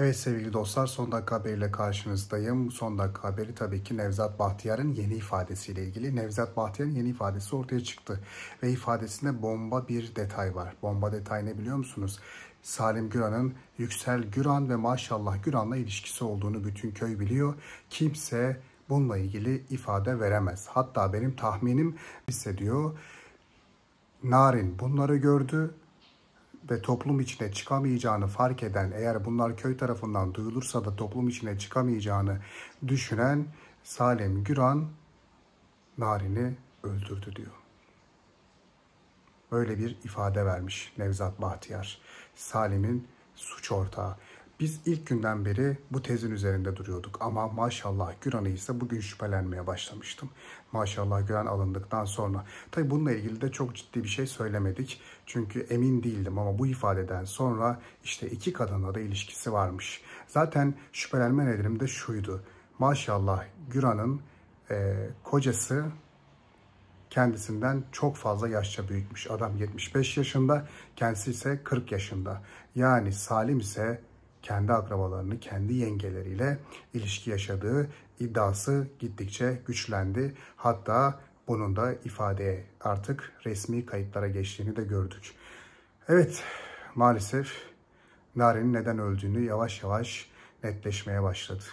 Evet sevgili dostlar son dakika haberiyle karşınızdayım. Son dakika haberi tabii ki Nevzat Bahtiyar'ın yeni ifadesiyle ilgili. Nevzat Bahtiyar'ın yeni ifadesi ortaya çıktı ve ifadesinde bomba bir detay var. Bomba detay ne biliyor musunuz? Salim Güran'ın Yüksel Güran ve Maşallah Güran'la ilişkisi olduğunu bütün köy biliyor. Kimse bununla ilgili ifade veremez. Hatta benim tahminim hissediyor. Narin bunları gördü ve toplum içine çıkamayacağını fark eden, eğer bunlar köy tarafından duyulursa da toplum içine çıkamayacağını düşünen Salim Güran Narin'i öldürdü diyor. Böyle bir ifade vermiş Nevzat Bahtiyar. Salim'in suç ortağı. Biz ilk günden beri bu tezin üzerinde duruyorduk ama maşallah Güran'ı ise bugün şüphelenmeye başlamıştım. Maşallah Güran alındıktan sonra. Tabi bununla ilgili de çok ciddi bir şey söylemedik. Çünkü emin değildim ama bu ifadeden sonra işte iki kadınla da ilişkisi varmış. Zaten şüphelenme nedenim de şuydu. Maşallah Güran'ın e, kocası kendisinden çok fazla yaşça büyükmüş. Adam 75 yaşında, kendisi ise 40 yaşında. Yani Salim ise kendi akrabalarını, kendi yengeleriyle ilişki yaşadığı iddiası gittikçe güçlendi. Hatta bunun da ifadeye artık resmi kayıtlara geçtiğini de gördük. Evet maalesef Narin'in neden öldüğünü yavaş yavaş netleşmeye başladı.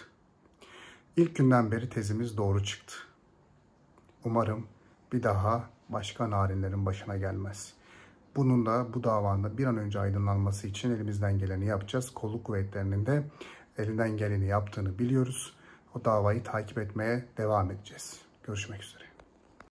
İlk günden beri tezimiz doğru çıktı. Umarım bir daha başka narinlerin başına gelmez. Bunun da bu davanın bir an önce aydınlanması için elimizden geleni yapacağız. Kolluk kuvvetlerinin de elinden geleni yaptığını biliyoruz. O davayı takip etmeye devam edeceğiz. Görüşmek üzere.